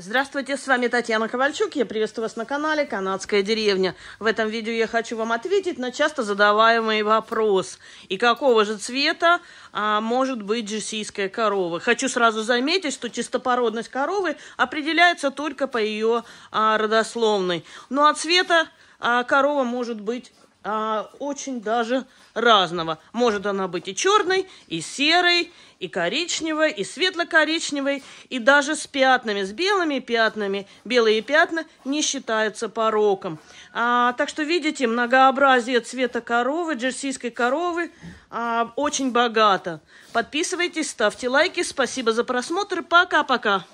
Здравствуйте, с вами Татьяна Ковальчук. Я приветствую вас на канале «Канадская деревня». В этом видео я хочу вам ответить на часто задаваемый вопрос. И какого же цвета а, может быть джерсийская корова? Хочу сразу заметить, что чистопородность коровы определяется только по ее а, родословной. Ну а цвета а, корова может быть а, очень даже разного. Может она быть и черной, и серой, и коричневой, и светло-коричневой, и даже с пятнами, с белыми пятнами. Белые пятна не считаются пороком. А, так что, видите, многообразие цвета коровы, джерсийской коровы, а, очень богато. Подписывайтесь, ставьте лайки. Спасибо за просмотр. Пока-пока.